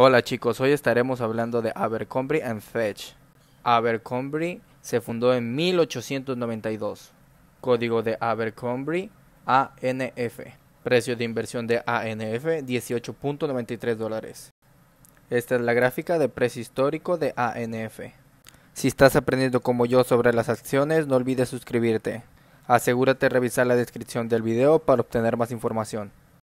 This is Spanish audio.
Hola chicos, hoy estaremos hablando de Abercrombie and Fetch. Abercrombie se fundó en 1892. Código de Abercrombie ANF. Precio de inversión de ANF 18.93 dólares. Esta es la gráfica de precio histórico de ANF. Si estás aprendiendo como yo sobre las acciones, no olvides suscribirte. Asegúrate de revisar la descripción del video para obtener más información.